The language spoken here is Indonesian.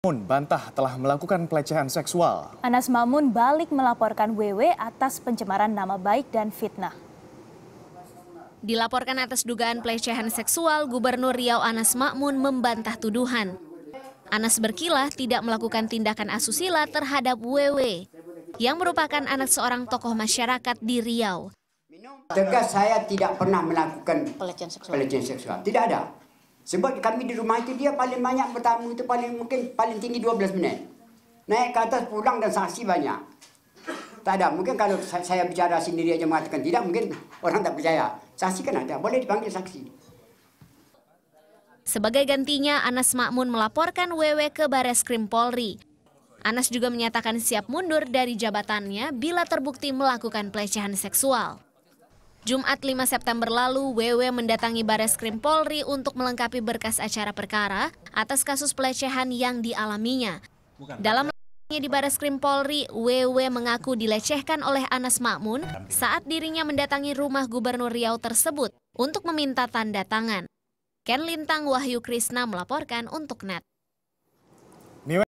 Mamun bantah telah melakukan pelecehan seksual. Anas Mamun balik melaporkan WW atas pencemaran nama baik dan fitnah. Dilaporkan atas dugaan pelecehan seksual, Gubernur Riau Anas Makmun membantah tuduhan. Anas berkilah tidak melakukan tindakan asusila terhadap WW, yang merupakan anak seorang tokoh masyarakat di Riau. Tegas saya tidak pernah melakukan pelecehan seksual. Pelecehan seksual. Tidak ada. Sebab kami di rumah itu dia paling banyak bertamu itu paling mungkin paling tinggi 12 minit. Naik ke atas pulang dan saksi banyak. Tak ada. Mungkin kalau saya bicara sendiri aja mengatakan tidak, mungkin orang tak percaya. Saksi kan ada. Boleh dipanggil saksi. Sebagai gantinya, Anas Makmun melaporkan WW ke Bares Krim Polri. Anas juga menyatakan siap mundur dari jabatannya bila terbukti melakukan pelecehan seksual. Jumat 5 September lalu, WW mendatangi Baris Krim Polri untuk melengkapi berkas acara perkara atas kasus pelecehan yang dialaminya. Dalam di Baris Krim Polri, WW mengaku dilecehkan oleh Anas Makmun saat dirinya mendatangi rumah Gubernur Riau tersebut untuk meminta tanda tangan. Ken Lintang Wahyu Krisna melaporkan untuk NET.